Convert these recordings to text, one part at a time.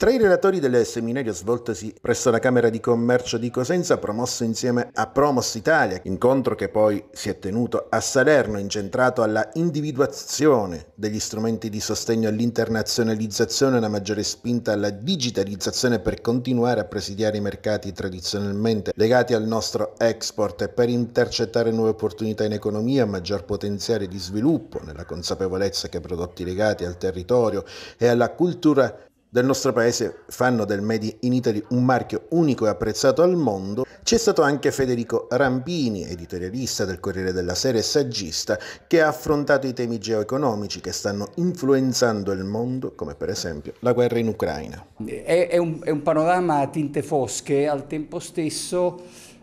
Tra i relatori del seminario svoltosi presso la Camera di Commercio di Cosenza, promosso insieme a Promos Italia, incontro che poi si è tenuto a Salerno, incentrato alla individuazione degli strumenti di sostegno all'internazionalizzazione e una maggiore spinta alla digitalizzazione per continuare a presidiare i mercati tradizionalmente legati al nostro export e per intercettare nuove opportunità in economia, maggior potenziale di sviluppo, nella consapevolezza che prodotti legati al territorio e alla cultura del nostro paese fanno del Made in Italy un marchio unico e apprezzato al mondo, c'è stato anche Federico Rampini, editorialista del Corriere della Sera e saggista, che ha affrontato i temi geoeconomici che stanno influenzando il mondo, come per esempio la guerra in Ucraina. È, è, un, è un panorama a tinte fosche, al tempo stesso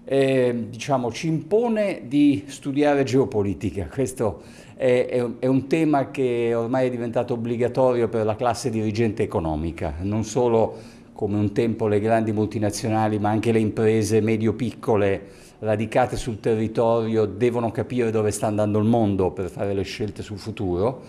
eh, diciamo, ci impone di studiare geopolitica. Questo è, è, è, un tema che ormai è diventato obbligatorio per la classe dirigente economica, non solo come un tempo le grandi multinazionali, ma anche le imprese medio-piccole radicate sul territorio devono capire dove sta andando il mondo per fare le scelte sul futuro.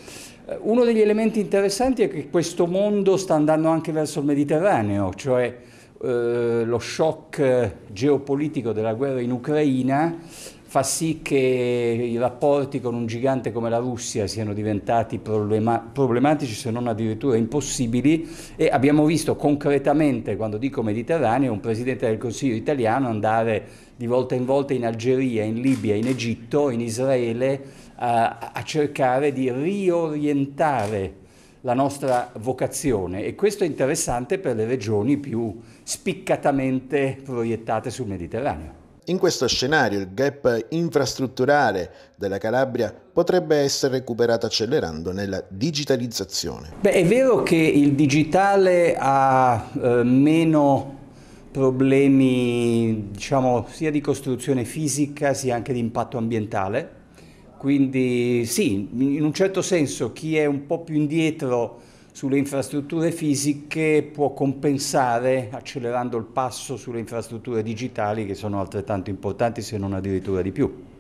Eh, uno degli elementi interessanti è che questo mondo sta andando anche verso il Mediterraneo, cioè eh, lo shock geopolitico della guerra in Ucraina fa sì che i rapporti con un gigante come la Russia siano diventati problema problematici se non addirittura impossibili e abbiamo visto concretamente, quando dico Mediterraneo, un Presidente del Consiglio italiano andare di volta in volta in Algeria, in Libia, in Egitto, in Israele a, a cercare di riorientare la nostra vocazione e questo è interessante per le regioni più spiccatamente proiettate sul Mediterraneo. In questo scenario il gap infrastrutturale della Calabria potrebbe essere recuperato accelerando nella digitalizzazione. Beh, è vero che il digitale ha eh, meno problemi diciamo, sia di costruzione fisica sia anche di impatto ambientale quindi sì, in un certo senso chi è un po' più indietro sulle infrastrutture fisiche può compensare accelerando il passo sulle infrastrutture digitali che sono altrettanto importanti se non addirittura di più.